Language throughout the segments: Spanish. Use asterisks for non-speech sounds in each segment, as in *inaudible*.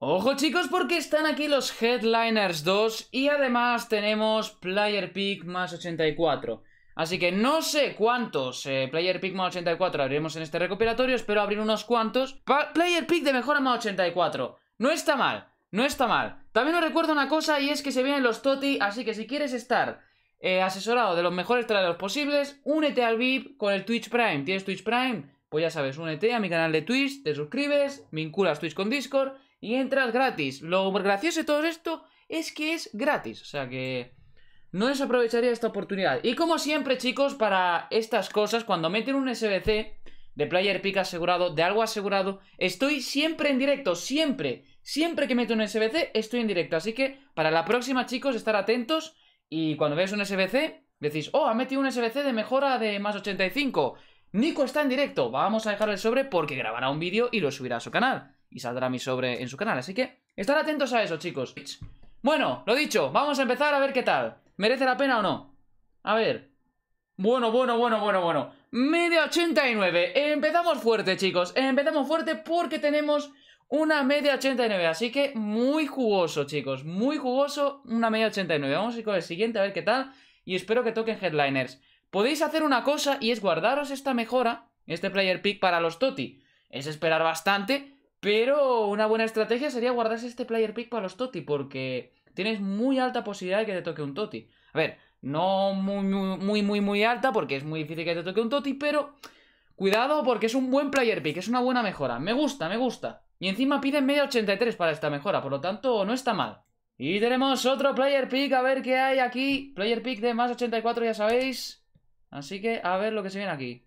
Ojo chicos porque están aquí los Headliners 2 y además tenemos Player Pick más 84. Así que no sé cuántos eh, Player Pick más 84 abriremos en este recopilatorio, espero abrir unos cuantos. player Pick de mejora más 84. No está mal, no está mal. También os recuerdo una cosa y es que se vienen los TOTI, así que si quieres estar eh, asesorado de los mejores trailers posibles, únete al VIP con el Twitch Prime. ¿Tienes Twitch Prime? Pues ya sabes, únete a mi canal de Twitch, te suscribes, vinculas Twitch con Discord y entras gratis. Lo gracioso de todo esto es que es gratis, o sea que no desaprovecharía esta oportunidad. Y como siempre, chicos, para estas cosas, cuando meten un SBC de player pick asegurado, de algo asegurado, estoy siempre en directo, siempre, siempre que meto un SBC estoy en directo. Así que para la próxima, chicos, estar atentos y cuando veáis un SBC, decís, oh, ha metido un SBC de mejora de más 85. Nico está en directo, vamos a dejar el sobre porque grabará un vídeo y lo subirá a su canal y saldrá mi sobre en su canal. Así que estar atentos a eso, chicos. Bueno, lo dicho, vamos a empezar a ver qué tal. ¿Merece la pena o no? A ver. Bueno, bueno, bueno, bueno, bueno. Media 89. Empezamos fuerte, chicos. Empezamos fuerte porque tenemos una media 89. Así que muy jugoso, chicos. Muy jugoso una media 89. Vamos a ir con el siguiente a ver qué tal. Y espero que toquen headliners. Podéis hacer una cosa y es guardaros esta mejora, este player pick para los Toti. Es esperar bastante pero una buena estrategia sería guardarse este player pick para los Toti, porque tienes muy alta posibilidad de que te toque un Toti. A ver, no muy, muy, muy, muy alta, porque es muy difícil que te toque un Toti, pero cuidado porque es un buen player pick, es una buena mejora. Me gusta, me gusta. Y encima piden media 83 para esta mejora, por lo tanto no está mal. Y tenemos otro player pick, a ver qué hay aquí. Player pick de más 84, ya sabéis. Así que a ver lo que se viene aquí.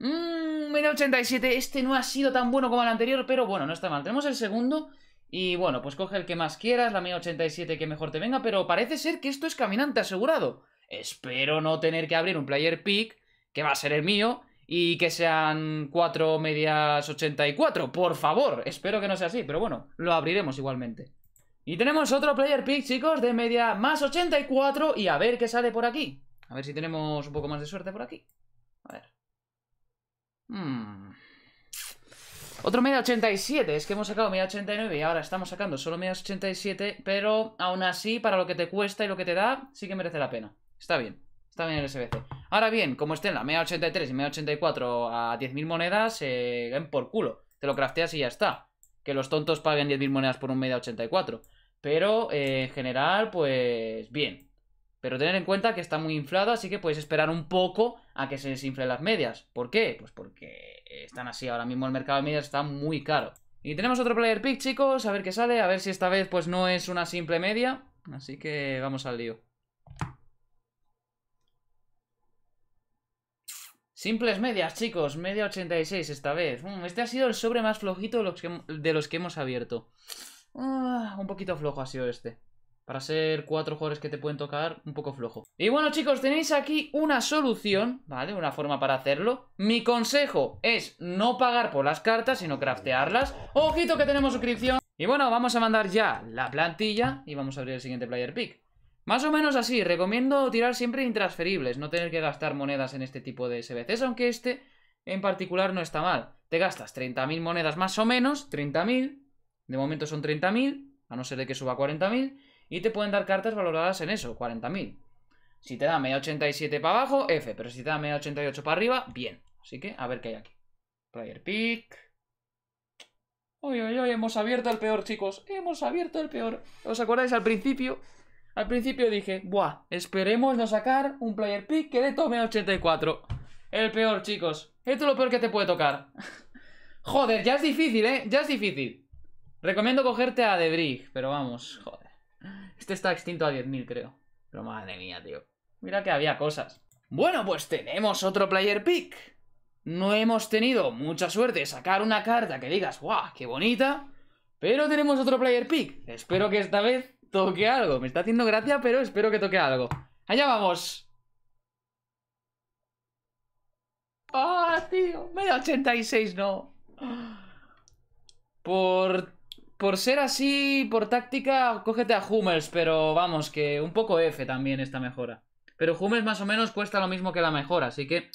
Mmm media 87. Este no ha sido tan bueno como el anterior, pero bueno, no está mal. Tenemos el segundo y bueno, pues coge el que más quieras, la media 87 que mejor te venga, pero parece ser que esto es caminante asegurado. Espero no tener que abrir un player pick, que va a ser el mío, y que sean 4 medias 84, por favor. Espero que no sea así, pero bueno, lo abriremos igualmente. Y tenemos otro player pick, chicos, de media más 84 y a ver qué sale por aquí. A ver si tenemos un poco más de suerte por aquí. A ver. Hmm. Otro media 87, es que hemos sacado media 89 y ahora estamos sacando solo media 87, pero aún así, para lo que te cuesta y lo que te da, sí que merece la pena. Está bien, está bien el SBC. Ahora bien, como estén la media 83 y media 84 a 10.000 monedas, eh, ven por culo. Te lo crafteas y ya está. Que los tontos paguen 10.000 monedas por un media 84. Pero eh, en general, pues bien, pero tener en cuenta que está muy inflado, así que puedes esperar un poco a que se desinflen las medias. ¿Por qué? Pues porque están así. Ahora mismo el mercado de medias está muy caro. Y tenemos otro player pick, chicos. A ver qué sale. A ver si esta vez pues no es una simple media. Así que vamos al lío. Simples medias, chicos. Media 86 esta vez. Mm, este ha sido el sobre más flojito de los que, hemos abierto. Ah, un poquito flojo ha sido este. Para ser cuatro jugadores que te pueden tocar, un poco flojo. Y bueno, chicos, tenéis aquí una solución, ¿vale? Una forma para hacerlo. Mi consejo es no pagar por las cartas, sino craftearlas. ¡Ojito que tenemos suscripción! Y bueno, vamos a mandar ya la plantilla y vamos a abrir el siguiente player pick. Más o menos así, recomiendo tirar siempre intransferibles, no tener que gastar monedas en este tipo de SBCs, aunque este en particular no está mal. Te gastas 30.000 monedas más o menos, 30.000, de momento son 30.000, a no ser de que suba 40.000, y te pueden dar cartas valoradas en eso, 40.000. Si te da media 87 para abajo, F. Pero si te da media 88 para arriba, bien. Así que a ver qué hay aquí. Player pick. Uy, uy, uy, hemos abierto el peor, chicos. Hemos abierto el peor. ¿Os acordáis al principio? Al principio dije, buah, esperemos no sacar un player pick que dé tome 84. El peor, chicos. Esto es lo peor que te puede tocar. *laughs* joder, ya es difícil, ¿eh? Ya es difícil. Recomiendo cogerte a Debrig, pero vamos, joder. Este está extinto a 10.000, creo. Pero madre mía, tío. Mira que había cosas. Bueno, pues tenemos otro player pick. No hemos tenido mucha suerte de sacar una carta que digas, ¡guau, qué bonita! Pero tenemos otro player pick. Espero que esta vez toque algo. Me está haciendo gracia, pero espero que toque algo. ¡Allá vamos! ¡Ah, tío! Me da 86, no. Por por ser así, por táctica, cógete a Hummels, pero vamos, que un poco F también esta mejora. Pero Hummels más o menos cuesta lo mismo que la mejora, así que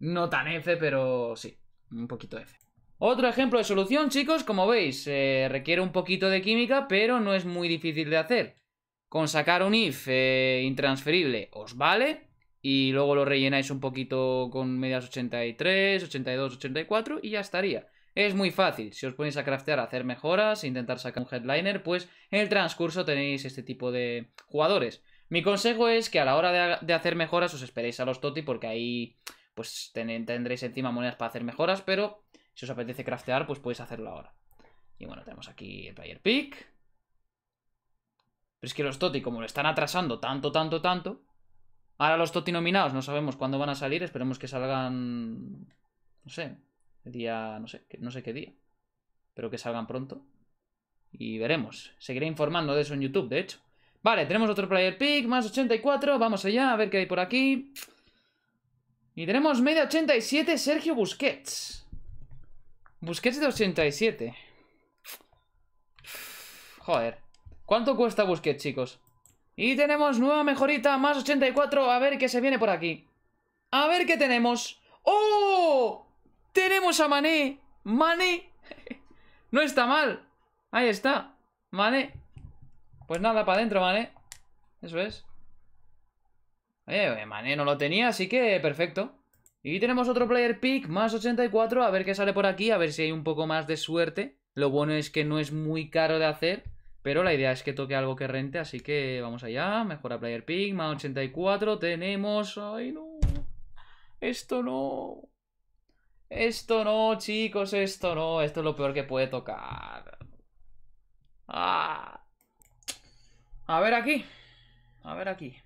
no tan F, pero sí, un poquito F. Otro ejemplo de solución, chicos, como veis, eh, requiere un poquito de química, pero no es muy difícil de hacer. Con sacar un if eh, intransferible os vale, y luego lo rellenáis un poquito con medias 83, 82, 84 y ya estaría. Es muy fácil, si os ponéis a craftear, a hacer mejoras, intentar sacar un headliner, pues en el transcurso tenéis este tipo de jugadores. Mi consejo es que a la hora de, hacer mejoras os esperéis a los Toti porque ahí pues tendréis encima monedas para hacer mejoras, pero si os apetece craftear, pues podéis hacerlo ahora. Y bueno, tenemos aquí el player pick. Pero es que los Toti, como lo están atrasando tanto, tanto, tanto, ahora los Toti nominados no sabemos cuándo van a salir, esperemos que salgan, no sé, día, no sé, no sé qué día. Pero que salgan pronto. Y veremos. Seguiré informando de eso en YouTube, de hecho. Vale, tenemos otro player pick, más 84. Vamos allá, a ver qué hay por aquí. Y tenemos media 87, Sergio Busquets. Busquets de 87. Joder. ¿Cuánto cuesta Busquets, chicos? Y tenemos nueva mejorita, más 84. A ver qué se viene por aquí. A ver qué tenemos. ¡Oh! Tenemos a Mané. ¡Mane! *laughs* no está mal. Ahí está. Mane. Pues nada, para adentro, Mané. Eso es. Eh, Mané no lo tenía, así que perfecto. Y tenemos otro player pick, más 84. A ver qué sale por aquí, a ver si hay un poco más de suerte. Lo bueno es que no es muy caro de hacer. Pero la idea es que toque algo que rente, así que vamos allá. Mejora player pick, más 84. Tenemos... ¡Ay, no! Esto no... Esto no, chicos, esto no. Esto es lo peor que puede tocar. Ah. A ver aquí. A ver aquí.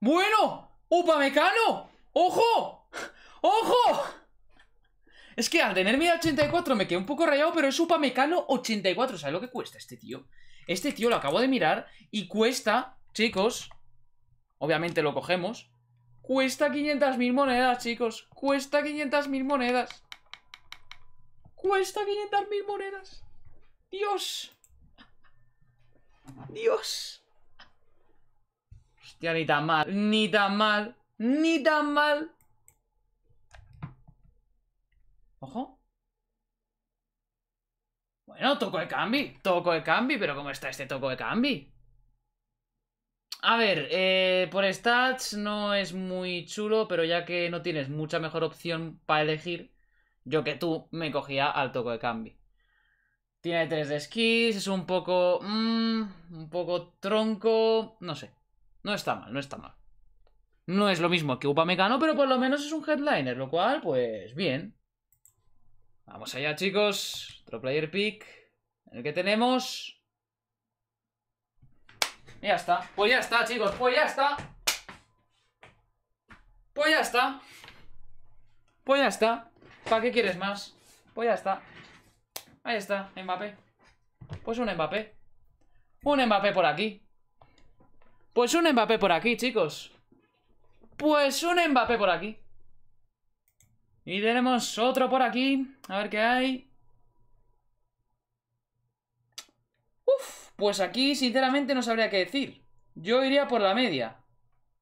¡Bueno! ¡Upa Mecano, ¡Ojo! ¡Ojo! Es que al tener mira 84 me quedé un poco rayado, pero es Upamecano 84. ¿Sabes lo que cuesta este tío? Este tío lo acabo de mirar y cuesta, chicos, obviamente lo cogemos, Cuesta 500.000 monedas, chicos. Cuesta 500.000 monedas. Cuesta 500.000 monedas. Dios. Dios. Hostia, ni tan mal. Ni tan mal. Ni tan mal. Ojo. Bueno, toco de cambio. Toco de cambio. pero ¿cómo está este toco de cambio? A ver, eh, por stats no es muy chulo, pero ya que no tienes mucha mejor opción para elegir, yo que tú me cogía al toco de cambio. Tiene 3 de skis, es un poco... Mm, un poco tronco... No sé. No está mal, no está mal. No es lo mismo que Upamecano, pero por lo menos es un headliner, lo cual, pues, bien. Vamos allá, chicos. Otro player pick. el que tenemos... Ya está. Pues ya está, chicos. Pues ya está. Pues ya está. Pues ya está. ¿Para qué quieres más? Pues ya está. Ahí está, Mbappé. Pues un Mbappé. Un Mbappé por aquí. Pues un Mbappé por aquí, chicos. Pues un Mbappé por aquí. Y tenemos otro por aquí. A ver qué hay. Pues aquí, sinceramente, no sabría qué decir. Yo iría por la media.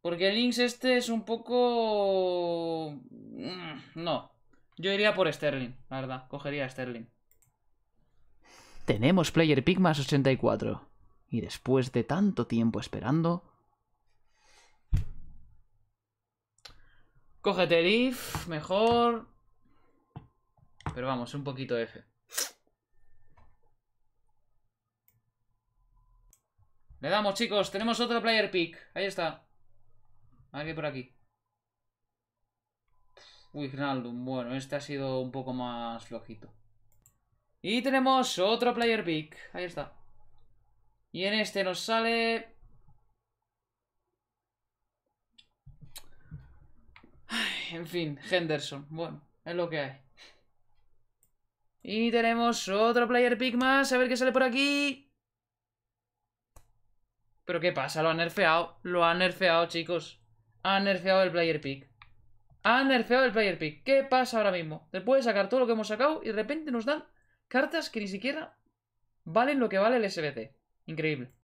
Porque el Lynx este es un poco... Mm, no. Yo iría por Sterling, la verdad. Cogería Sterling. Tenemos Player Pigmas 84. Y después de tanto tiempo esperando... Cógete If, mejor... Pero vamos, un poquito F. Le damos, chicos. Tenemos otro player pick. Ahí está. Aquí por aquí. Uy, Gnaldum. Bueno, este ha sido un poco más flojito. Y tenemos otro player pick. Ahí está. Y en este nos sale... en fin, Henderson. Bueno, es lo que hay. Y tenemos otro player pick más. A ver qué sale por aquí. Pero ¿qué pasa? Lo han nerfeado. Lo han nerfeado, chicos. ha nerfeado el player pick. ha nerfeado el player pick. ¿Qué pasa ahora mismo? Después de sacar todo lo que hemos sacado y de repente nos dan cartas que ni siquiera valen lo que vale el SBT. Increíble.